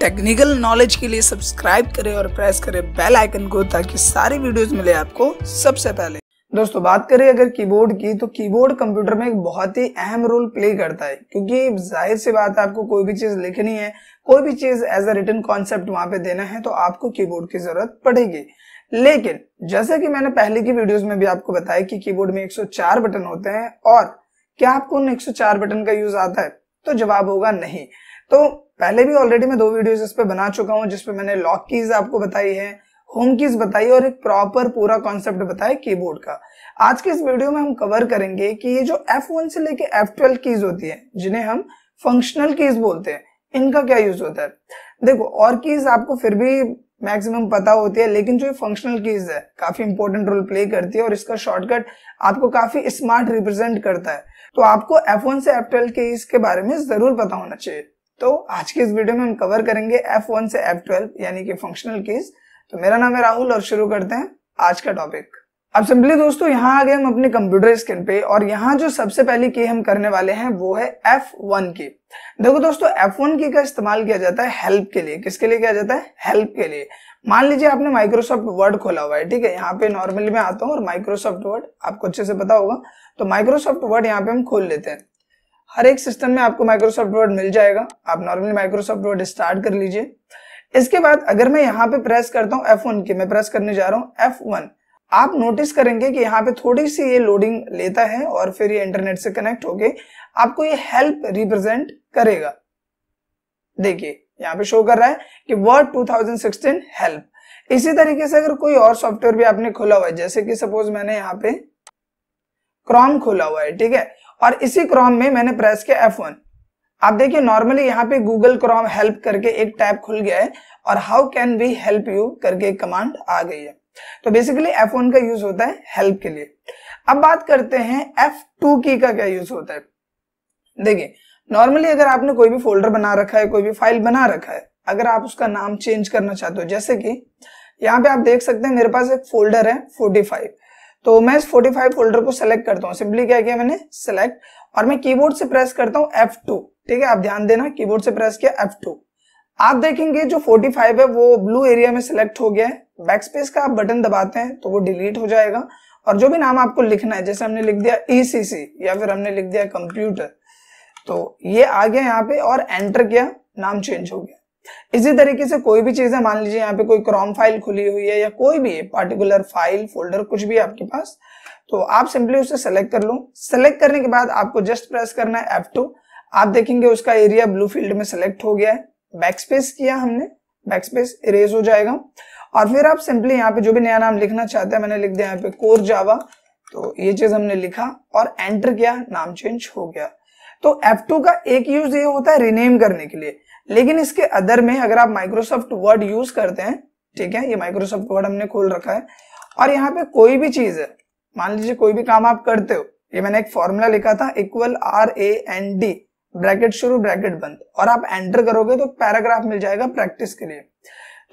technical knowledge के लिए subscribe करें और प्रेस करें बेल आइकन को ताकि सारी वीडियोस मिले आपको सबसे पहले दोस्तों बात करें अगर कीबोर्ड की तो कीबोर्ड कंप्यूटर में एक बहुत ही अहम रोल प्ले करता है क्योंकि जाहिर सी बात है आपको कोई भी चीज लिखनी है कोई भी चीज एज अ रिटर्न कॉन्सेप्ट वहां पे देना है तो आपको कीबोर्ड की जरूरत पड़ेगी लेकिन जैसे कि मैंने पहले की वीडियोस में भी आपको बताया कि कीबोर्ड में 104 बटन होते हैं और क्या आपको उन 104 बटन का यूज आता है तो जवाब होगा नहीं तो पहले भी ऑलरेडी मैं दो वीडियोस इस पर बना चुका हूँ जिसपे मैंने लॉक कीज आपको बताई है होम कीज बताई और एक प्रॉपर पूरा कॉन्सेप्ट बताया कीबोर्ड का आज के इस वीडियो में हम कवर करेंगे कि ये जो F1 से लेके F12 कीज होती है जिन्हें हम फंक्शनल कीज बोलते हैं इनका क्या यूज होता है देखो और कीज आपको फिर भी मैक्सिमम पता होती है लेकिन जो ये फंक्शनल कीज है काफी इंपॉर्टेंट रोल प्ले करती है और इसका शॉर्टकट आपको काफी स्मार्ट रिप्रेजेंट करता है तो आपको एफ से एफ कीज के बारे में जरूर पता होना चाहिए तो आज के इस वीडियो में हम कवर करेंगे F1 से F12 यानी कि फंक्शनल कीज तो मेरा नाम है राहुल और शुरू करते हैं आज का टॉपिक अब सिंपली दोस्तों यहाँ आ गए हम अपने कंप्यूटर स्क्रीन पे और यहाँ जो सबसे पहली की हम करने वाले हैं वो है F1 की देखो दोस्तों F1 की का इस्तेमाल किया जाता है हेल्प के लिए किसके लिए किया जाता है हेल्प के लिए मान लीजिए आपने माइक्रोसॉफ्ट वर्ड खोला हुआ है ठीक है यहाँ पे नॉर्मली मैं आता हूँ और माइक्रोसॉफ्ट वर्ड आपको अच्छे से पता होगा तो माइक्रोसॉफ्ट वर्ड यहाँ पे हम खोल लेते हैं हर एक सिस्टम में आपको माइक्रोसॉफ्ट वर्ड मिल जाएगा आप नॉर्मली माइक्रोसॉफ्ट वर्ड स्टार्ट कर लीजिए इसके बाद अगर मैं यहाँ पे प्रेस करता हूँ एफ वन की मैं प्रेस करने जा रहा हूँ एफ वन आप नोटिस करेंगे कि यहाँ पे थोड़ी सी ये लोडिंग लेता है और फिर ये इंटरनेट से कनेक्ट होके आपको ये हेल्प रिप्रेजेंट करेगा देखिए यहाँ पे शो कर रहा है कि वर्ड 2016 हेल्प इसी तरीके से अगर कोई और सॉफ्टवेयर भी आपने खोला हुआ है जैसे कि सपोज मैंने यहाँ पे क्रॉम खोला हुआ है ठीक है और इसी क्रोम में मैंने प्रेस किया एफ वन आप देखिए नॉर्मली यहाँ पे गूगल क्रोम हेल्प करके एक टैब खुल गया है और how can we help you करके एक कमांड आ गई है तो बेसिकली एफ वन का यूज होता है हेल्प के लिए अब बात करते हैं एफ टू की का क्या यूज होता है देखिए नॉर्मली अगर आपने कोई भी फोल्डर बना रखा है कोई भी फाइल बना रखा है अगर आप उसका नाम चेंज करना चाहते हो जैसे कि यहाँ पे आप देख सकते हैं मेरे पास एक फोल्डर है फोर्टी फाइव तो मैं इस 45 फोल्डर को सेलेक्ट करता हूँ सिंपली क्या किया मैंने सेलेक्ट और मैं कीबोर्ड से प्रेस करता हूँ F2 ठीक है आप ध्यान देना कीबोर्ड से प्रेस किया F2 आप देखेंगे जो 45 है वो ब्लू एरिया में सिलेक्ट हो गया है बैकस्पेस का आप बटन दबाते हैं तो वो डिलीट हो जाएगा और जो भी नाम आपको लिखना है जैसे हमने लिख दिया ईसीसी e या फिर हमने लिख दिया कंप्यूटर तो ये आ गया यहाँ पे और एंटर किया नाम चेंज हो गया इसी तरीके से कोई भी चीज है मान लीजिए यहाँ पे कोई क्रॉम फाइल खुली हुई है या कोई भी पार्टिकुलर फाइल फोल्डर कुछ भी आपके पास तो आप सिंपली उसे सेलेक्ट कर लो सेलेक्ट करने के बाद आपको जस्ट प्रेस करना है F2 आप देखेंगे उसका एरिया ब्लू फील्ड में सेलेक्ट हो गया है बैकस्पेस किया हमने बैकस्पेस इरेज हो जाएगा और फिर आप सिंपली यहाँ पे जो भी नया नाम लिखना चाहते हैं मैंने लिख दिया यहाँ पे कोर जावा तो ये चीज हमने लिखा और एंटर किया नाम चेंज हो गया तो टू का एक यूज ये होता है रिनेम करने के लिए लेकिन इसके अदर में अगर आप माइक्रोसॉफ्ट वर्ड यूज करते हैं ठीक है ये माइक्रोसॉफ्ट वर्ड हमने खोल रखा है और यहाँ पे कोई भी चीज है मान लीजिए कोई भी काम आप करते हो ये मैंने एक फॉर्मूला लिखा था equal R A N D bracket शुरू ब्रैकेट बंद और आप एंटर करोगे तो पैराग्राफ मिल जाएगा प्रैक्टिस के लिए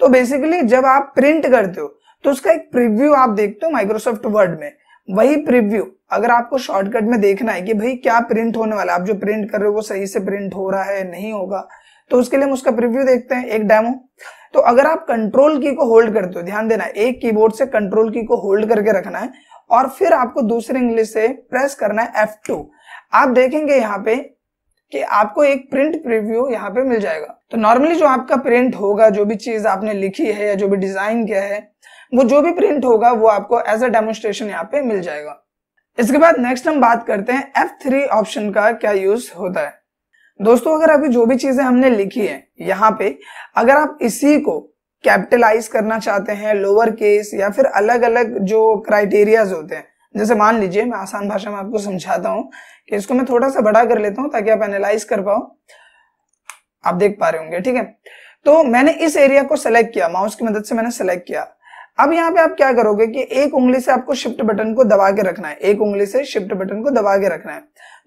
तो बेसिकली जब आप प्रिंट करते हो तो उसका एक प्रिव्यू आप देखते हो माइक्रोसॉफ्ट वर्ड में वही प्रिव्यू अगर आपको शॉर्टकट में देखना है कि भाई क्या प्रिंट होने वाला आप जो प्रिंट कर रहे हो वो सही से प्रिंट हो रहा है नहीं होगा तो उसके लिए हम उसका प्रिव्यू देखते हैं एक डेमो तो अगर आप कंट्रोल की को होल्ड करते हो ध्यान देना एक कीबोर्ड से कंट्रोल की को होल्ड करके रखना है और फिर आपको दूसरे इंग्लिश से प्रेस करना है एफ आप देखेंगे यहाँ पे कि आपको एक प्रिंट प्रीव्यू यहाँ पे मिल जाएगा तो नॉर्मली जो आपका प्रिंट होगा जो भी चीज आपने लिखी है या जो भी डिजाइन किया है वो जो भी प्रिंट होगा वो आपको एज अ डेमोन्स्ट्रेशन यहाँ पे मिल जाएगा इसके बाद नेक्स्ट हम बात करते हैं F3 ऑप्शन का क्या यूज होता है दोस्तों अगर अभी जो भी चीजें हमने लिखी है यहाँ पे अगर आप इसी को कैपिटलाइज करना चाहते हैं लोअर केस या फिर अलग अलग जो क्राइटेरियाज होते हैं जैसे मान लीजिए मैं आसान भाषा में आपको समझाता हूँ कि इसको मैं थोड़ा सा बड़ा कर लेता हूँ ताकि आप एनालाइज कर पाओ आप देख पा रहे होंगे ठीक है तो मैंने इस एरिया को सेलेक्ट किया माउस की मदद से मैंने सेलेक्ट किया अब यहाँ पे आप क्या करोगे कि एक उंगली से आपको शिफ्ट बटन को दबा के रखना है एक उंगली से शिफ्ट बटन को दबा के रखना है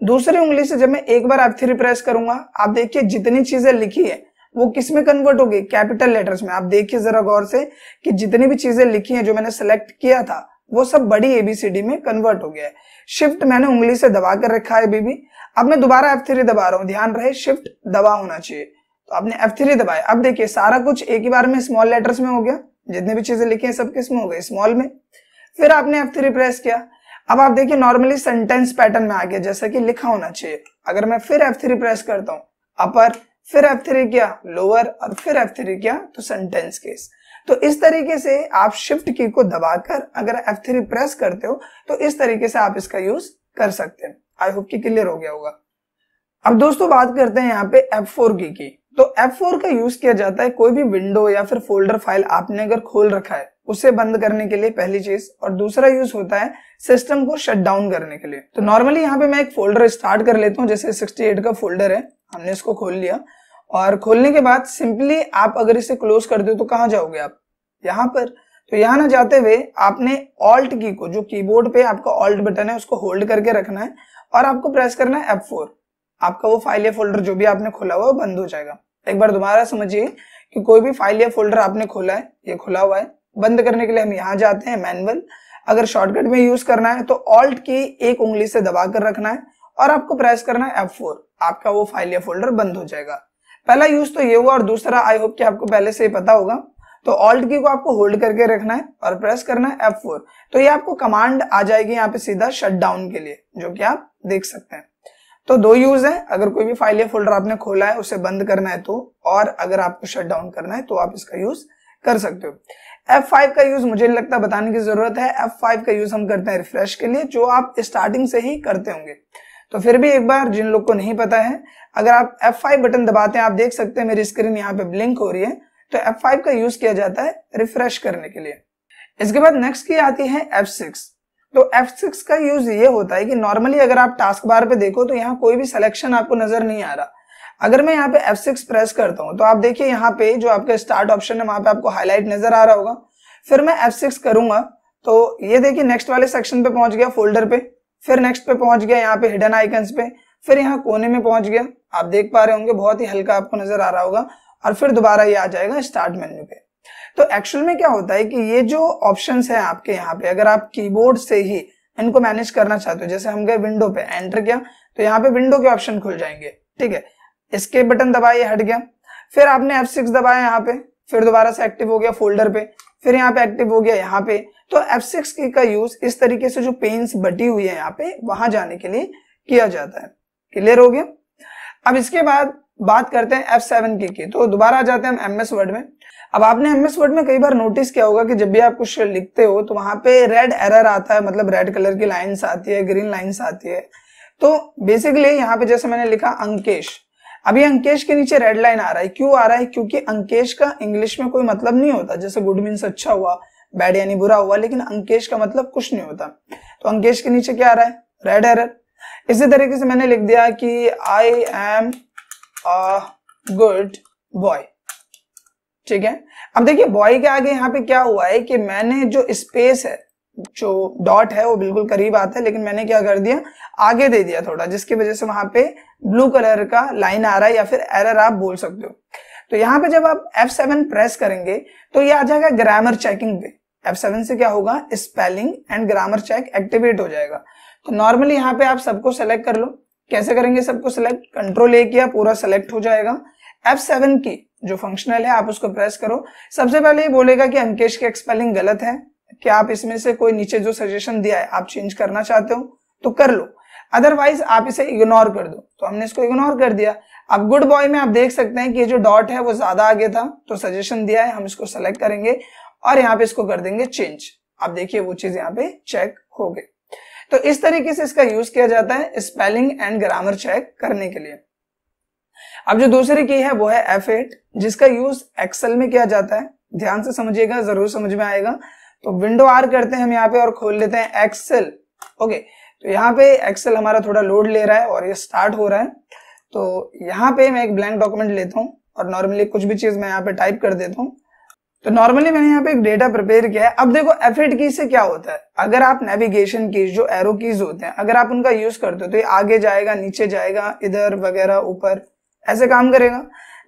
दूसरी उंगली से जब मैं एक बार आप थ्री प्रेस करूंगा आप देखिए जितनी चीजें लिखी है वो किस में कन्वर्ट होगी कैपिटल लेटर्स में आप देखिए जरा गौर से कि जितनी भी चीजें लिखी है जो मैंने सेलेक्ट किया था वो सब बड़ी एबीसीडी में कन्वर्ट हो गया है शिफ्ट मैंने उंगली से दबा कर रखा है भी अब मैं दोबारा एफ थ्री दबा रहा हूँ ध्यान रहे शिफ्ट दबा होना चाहिए तो आपने एफ थ्री दबाया अब देखिए सारा कुछ एक ही बार में स्मॉल लेटर्स में हो गया जितने भी चीजें लिखी हैं सब किस में हो गई स्मॉल में फिर आपने एफ थ्री प्रेस किया अब आप देखिए नॉर्मली सेंटेंस पैटर्न में आ गया जैसा कि लिखा होना चाहिए अगर मैं फिर एफ थ्री प्रेस करता हूं अपर फिर एफ थ्री किया लोअर और फिर एफ थ्री किया तो सेंटेंस केस तो इस तरीके से आप शिफ्ट की को दबाकर अगर एफ थ्री प्रेस करते हो तो इस तरीके से आप इसका यूज कर सकते हैं आई होप कि क्लियर हो गया होगा अब दोस्तों बात करते हैं यहाँ पे एफ फोर की की तो F4 का यूज किया जाता है कोई भी विंडो या फिर फोल्डर फाइल आपने अगर खोल रखा है उसे बंद करने के लिए पहली चीज और दूसरा यूज होता है सिस्टम को शट डाउन करने के लिए तो नॉर्मली यहाँ पे मैं एक फोल्डर स्टार्ट कर लेता हूँ जैसे 68 का फोल्डर है हमने इसको खोल लिया और खोलने के बाद सिंपली आप अगर इसे क्लोज कर दो तो कहाँ जाओगे आप यहाँ पर तो यहाँ ना जाते हुए आपने ऑल्ट की को जो कीबोर्ड पे आपका ऑल्ट बटन है उसको होल्ड करके रखना है और आपको प्रेस करना है एफ आपका वो फाइल या फोल्डर जो भी आपने खोला हुआ वो बंद हो जाएगा एक बार दोबारा समझिए कि कोई भी फाइल या फोल्डर आपने खोला है ये खुला हुआ है बंद करने के लिए हम यहाँ जाते हैं मैनुअल अगर शॉर्टकट में यूज करना है तो ऑल्ट की एक उंगली से दबा कर रखना है और आपको प्रेस करना है F4 आपका वो फाइल या फोल्डर बंद हो जाएगा पहला यूज तो ये हुआ और दूसरा आई होप कि आपको पहले से ही पता होगा तो ऑल्ट की को आपको होल्ड करके रखना है और प्रेस करना है F4 तो ये आपको कमांड आ जाएगी यहाँ पे सीधा शट डाउन के लिए जो कि आप देख सकते हैं तो दो यूज है अगर कोई भी फाइल या फोल्डर आपने खोला है उसे बंद करना है तो और अगर आपको शट डाउन करना है तो आप इसका यूज कर सकते हो F5 का यूज मुझे लगता बताने की जरूरत है F5 का यूज हम करते हैं रिफ्रेश के लिए जो आप स्टार्टिंग से ही करते होंगे तो फिर भी एक बार जिन लोग को नहीं पता है अगर आप F5 बटन दबाते हैं आप देख सकते हैं मेरी स्क्रीन यहाँ पे ब्लिंक हो रही है तो F5 का यूज किया जाता है रिफ्रेश करने के लिए इसके बाद नेक्स्ट की आती है सिक्स तो F6 का यूज ये होता है कि नॉर्मली अगर आप टास्क बार पे देखो तो यहाँ कोई भी सिलेक्शन आपको नजर नहीं आ रहा अगर मैं यहाँ पे F6 प्रेस करता हूँ तो आप देखिए यहाँ पे जो आपका स्टार्ट ऑप्शन है वहां पे आपको हाईलाइट नजर आ रहा होगा फिर मैं F6 करूंगा तो ये देखिए नेक्स्ट वाले सेक्शन पे पहुंच गया फोल्डर पे फिर नेक्स्ट पे पहुंच गया यहाँ पे हिडन आइकन पे फिर यहाँ कोने में पहुंच गया आप देख पा रहे होंगे बहुत ही हल्का आपको नजर आ रहा होगा और फिर दोबारा ये आ जाएगा स्टार्ट मेन्यू पे तो एक्चुअल में क्या होता है कि ये जो ऑप्शन है आपके यहाँ पे अगर आप कीबोर्ड से ही इनको मैनेज करना चाहते हो जैसे हम गए विंडो पे एंटर किया तो यहाँ पे विंडो के ऑप्शन खुल जाएंगे ठीक है इसके बटन दबाए हट गया फिर आपने F6 दबाया यहाँ पे फिर दोबारा से एक्टिव हो गया फोल्डर पे फिर यहाँ पे एक्टिव हो गया यहाँ पे तो F6 की का यूज इस तरीके से जो पेन्स बटी हुई है यहाँ पे वहां जाने के लिए किया जाता है क्लियर हो गया अब इसके बाद बात करते हैं F7 की, की तो दोबारा आ जाते हैं हम एम एस वर्ड में अब आपने एमएस वर्ड में कई बार नोटिस किया होगा कि जब भी आप कुछ लिखते हो तो वहां पे रेड एरर आता है मतलब रेड कलर की लाइन्स आती है ग्रीन लाइन्स आती है तो बेसिकली यहाँ पे जैसे मैंने लिखा अंकेश अभी अंकेश के नीचे रेड लाइन आ रहा है क्यों आ रहा है क्योंकि अंकेश का इंग्लिश में कोई मतलब नहीं होता जैसे गुड मीन्स अच्छा हुआ बैड यानी बुरा हुआ लेकिन अंकेश का मतलब कुछ नहीं होता तो अंकेश के नीचे क्या आ रहा है रेड एरर इसी तरीके से मैंने लिख दिया कि I am a good boy ठीक है अब देखिए बॉय के आगे यहाँ पे क्या हुआ है कि मैंने जो स्पेस है जो डॉट है वो बिल्कुल करीब आता है लेकिन मैंने क्या कर दिया आगे दे दिया थोड़ा जिसकी वजह से वहां पे ब्लू कलर का लाइन आ रहा है या फिर एरर आप बोल सकते हो तो यहाँ पे जब आप F7 प्रेस करेंगे तो ये आ जाएगा ग्रामर चेकिंग पे F7 से क्या होगा spelling and grammar check activate हो जाएगा तो नॉर्मली यहाँ पे आप सबको सेलेक्ट कर लो कैसे करेंगे सबको सेलेक्ट कंट्रोल ए किया पूरा सेलेक्ट हो जाएगा एफ की जो फंक्शनल है आप उसको प्रेस करो सबसे पहले ये बोलेगा कि अंकेश की एक्सपेलिंग गलत है क्या आप इसमें से कोई नीचे जो सजेशन दिया है आप चेंज करना चाहते हो तो कर लो अदरवाइज आप इसे इग्नोर कर दो तो हमने इसको इग्नोर कर दिया अब गुड बॉय में आप देख सकते हैं कि ये जो डॉट है वो ज्यादा आगे था तो सजेशन दिया है हम इसको सेलेक्ट करेंगे और यहाँ पे इसको कर देंगे चेंज आप देखिए वो चीज यहाँ पे चेक हो गई तो इस तरीके से इसका यूज किया जाता है स्पेलिंग एंड ग्रामर चेक करने के लिए अब जो दूसरी की है वो है F8 जिसका यूज एक्सेल में किया जाता है ध्यान से समझिएगा जरूर समझ में आएगा तो विंडो आर करते हैं हम यहाँ पे और खोल लेते हैं एक्सेल ओके तो यहाँ पे एक्सेल हमारा थोड़ा लोड ले रहा है और ये स्टार्ट हो रहा है तो यहाँ पे मैं एक ब्लैंक डॉक्यूमेंट लेता हूँ और नॉर्मली कुछ भी चीज मैं यहाँ पे टाइप कर देता हूँ तो नॉर्मली मैंने यहाँ पे एक डेटा प्रिपेयर किया है अब देखो एफ की से क्या होता है अगर आप नेविगेशन कीज जो एरो कीज होते हैं अगर आप उनका यूज करते हो तो ये आगे जाएगा नीचे जाएगा इधर वगैरह ऊपर ऐसे काम करेगा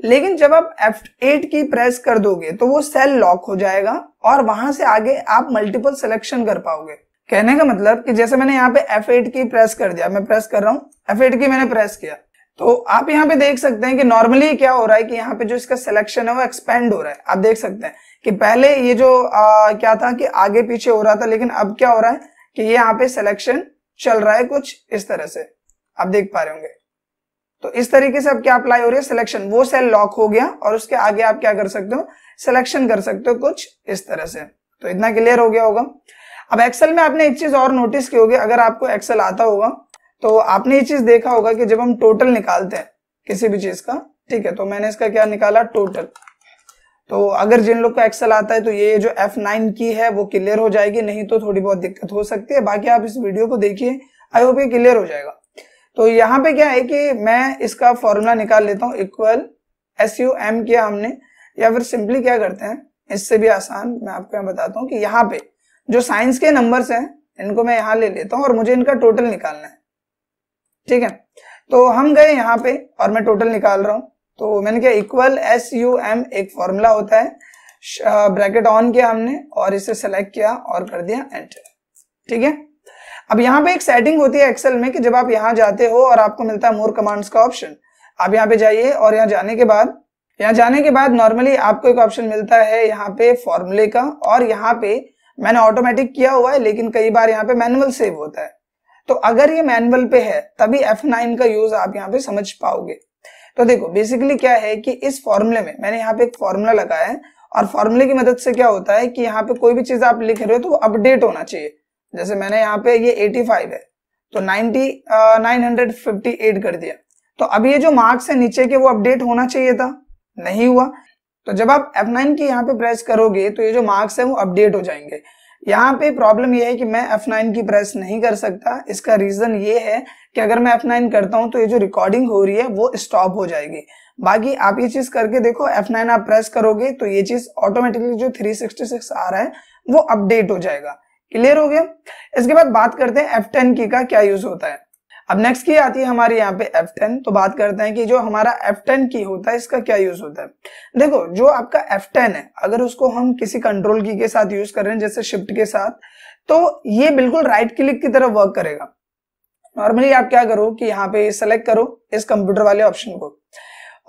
लेकिन जब आप F8 की प्रेस कर दोगे तो वो सेल लॉक हो जाएगा और वहां से आगे आप मल्टीपल सिलेक्शन कर पाओगे कहने का मतलब कि जैसे मैंने यहाँ पे F8 की प्रेस कर दिया मैं प्रेस कर रहा हूँ F8 की मैंने प्रेस किया तो आप यहाँ पे देख सकते हैं कि नॉर्मली क्या हो रहा है कि यहाँ पे जो इसका सिलेक्शन है वो एक्सपेंड हो रहा है आप देख सकते हैं कि पहले ये जो आ, क्या था कि आगे पीछे हो रहा था लेकिन अब क्या हो रहा है कि ये यहाँ पे सिलेक्शन चल रहा है कुछ इस तरह से आप देख पा रहे होंगे तो इस तरीके से अब क्या अप्लाई हो रही है सिलेक्शन वो सेल लॉक हो गया और उसके आगे आप क्या कर सकते हो सिलेक्शन कर सकते हो कुछ इस तरह से तो इतना क्लियर हो गया होगा अब एक्सेल में आपने एक चीज और नोटिस की होगी अगर आपको एक्सेल आता होगा तो आपने ये चीज देखा होगा कि जब हम टोटल निकालते हैं किसी भी चीज का ठीक है तो मैंने इसका क्या निकाला टोटल तो अगर जिन लोग को एक्सेल आता है तो ये जो F9 की है वो क्लियर हो जाएगी नहीं तो थोड़ी बहुत दिक्कत हो सकती है बाकी आप इस वीडियो को देखिए आई होप ये क्लियर हो जाएगा तो यहाँ पे क्या है कि मैं इसका फॉर्मूला निकाल लेता हूँ इक्वल एस यू एम किया हमने या फिर सिंपली क्या करते हैं इससे भी आसान मैं आपको यहाँ बताता हूँ कि यहाँ पे जो साइंस के नंबर्स हैं इनको मैं यहाँ ले लेता हूँ और मुझे इनका टोटल निकालना है ठीक है तो हम गए यहाँ पे और मैं टोटल निकाल रहा हूँ तो मैंने क्या इक्वल एस यू एम एक फॉर्मूला होता है ब्रैकेट ऑन किया हमने और इसे सेलेक्ट किया और कर दिया एंटर ठीक है अब यहाँ पे एक सेटिंग होती है एक्सेल में कि जब आप यहाँ जाते हो और आपको मिलता है मोर कमांड्स का ऑप्शन आप यहाँ पे जाइए और यहाँ जाने के बाद यहाँ जाने के बाद नॉर्मली आपको एक ऑप्शन मिलता है यहाँ पे फॉर्मूले का और यहाँ पे मैंने ऑटोमेटिक किया हुआ है लेकिन कई बार यहाँ पे मैनुअल सेव होता है तो अगर ये मैनुअल पे है तभी F9 का यूज आप यहाँ पे समझ पाओगे तो देखो बेसिकली क्या है कि इस फॉर्मूले में मैंने यहाँ पे एक फॉर्मूला लगाया है और फॉर्मूले की मदद से क्या होता है कि यहाँ पे कोई भी चीज आप लिख रहे हो तो वो अपडेट होना चाहिए जैसे मैंने यहाँ पे ये 85 है तो 90 uh, 958 कर दिया तो अब ये जो मार्क्स है नीचे के वो अपडेट होना चाहिए था नहीं हुआ तो जब आप F9 की यहाँ पे प्रेस करोगे तो ये जो मार्क्स है वो अपडेट हो जाएंगे यहाँ पे प्रॉब्लम ये है कि मैं F9 की प्रेस नहीं कर सकता इसका रीजन ये है कि अगर मैं F9 करता हूँ तो ये जो रिकॉर्डिंग हो रही है वो स्टॉप हो जाएगी बाकी आप ये चीज करके देखो F9 आप प्रेस करोगे तो ये चीज ऑटोमेटिकली जो 366 आ रहा है वो अपडेट हो जाएगा क्लियर हो गया इसके बाद बात करते हैं एफ टेन की का क्या यूज होता है अब नेक्स्ट की आती है हमारे यहाँ पे F10 तो बात करते हैं कि जो हमारा F10 की होता है इसका क्या यूज होता है देखो जो आपका F10 है अगर उसको हम किसी कंट्रोल की के साथ यूज कर रहे हैं जैसे शिफ्ट के साथ तो ये बिल्कुल राइट क्लिक की तरह वर्क करेगा नॉर्मली आप क्या करो कि यहाँ पे सेलेक्ट करो इस कंप्यूटर वाले ऑप्शन को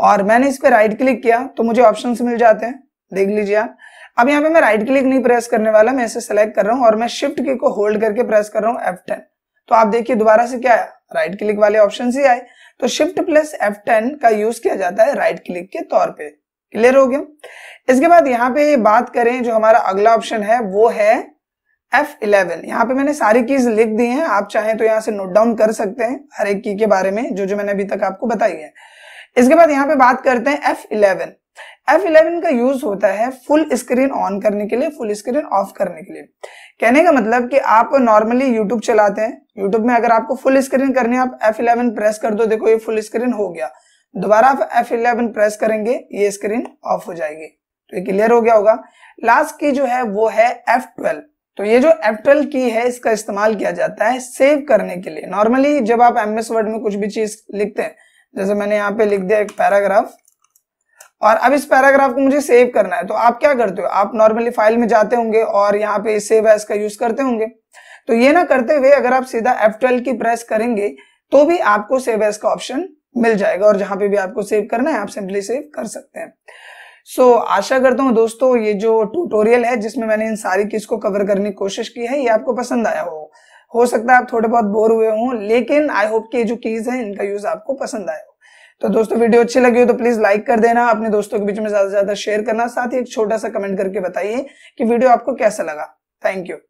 और मैंने इस पर राइट क्लिक किया तो मुझे ऑप्शन मिल जाते हैं देख लीजिए आप अब यहाँ पे मैं राइट क्लिक नहीं प्रेस करने वाला मैं इसे सेलेक्ट कर रहा हूँ और मैं शिफ्ट की को होल्ड करके प्रेस कर रहा हूँ एफ टेन तो आप देखिए दोबारा से क्या आया राइट क्लिक वाले ऑप्शन ही आए तो शिफ्ट प्लस एफ का यूज किया जाता है राइट क्लिक के तौर पे क्लियर हो गया इसके बाद यहाँ पे बात करें जो हमारा अगला ऑप्शन है वो है एफ इलेवन यहाँ पे मैंने सारी कीज लिख दी हैं आप चाहें तो यहाँ से नोट डाउन कर सकते हैं हर एक की के बारे में जो जो मैंने अभी तक आपको बताई है इसके बाद यहाँ पे बात करते हैं एफ इलेवन F11 का यूज होता है फुल स्क्रीन ऑन करने के लिए फुल स्क्रीन ऑफ करने के लिए कहने का मतलब कि आप नॉर्मली यूट्यूब चलाते हैं यूट्यूब में अगर आपको फुल स्क्रीन करनी है आप F11 प्रेस कर दो देखो ये फुल स्क्रीन हो गया दोबारा आप F11 प्रेस करेंगे ये स्क्रीन ऑफ हो जाएगी तो ये क्लियर हो गया होगा लास्ट की जो है वो है एफ तो ये जो F12 की है इसका इस्तेमाल किया जाता है सेव करने के लिए नॉर्मली जब आप एम वर्ड में कुछ भी चीज लिखते हैं जैसे मैंने यहाँ पे लिख दिया एक पैराग्राफ और अब इस पैराग्राफ को मुझे सेव करना है तो आप क्या करते हो आप नॉर्मली फाइल में जाते होंगे और यहाँ पे सेव एस का यूज करते होंगे तो ये ना करते हुए अगर आप सीधा ट्वेल्व की प्रेस करेंगे तो भी आपको सेव एस का ऑप्शन मिल जाएगा और जहां पे भी आपको सेव करना है आप सिंपली सेव कर सकते हैं सो so, आशा करता हूँ दोस्तों ये जो ट्यूटोरियल है जिसमें मैंने इन सारी चीज को कवर करने की कोशिश की है ये आपको पसंद आया हो हो सकता है आप थोड़े बहुत बोर हुए हों लेकिन आई होप कि ये जो कीज है इनका यूज आपको पसंद आया हो तो दोस्तों वीडियो अच्छी लगी हो तो प्लीज लाइक कर देना अपने दोस्तों के बीच में ज्यादा से ज्यादा शेयर करना साथ ही एक छोटा सा कमेंट करके बताइए कि वीडियो आपको कैसा लगा थैंक यू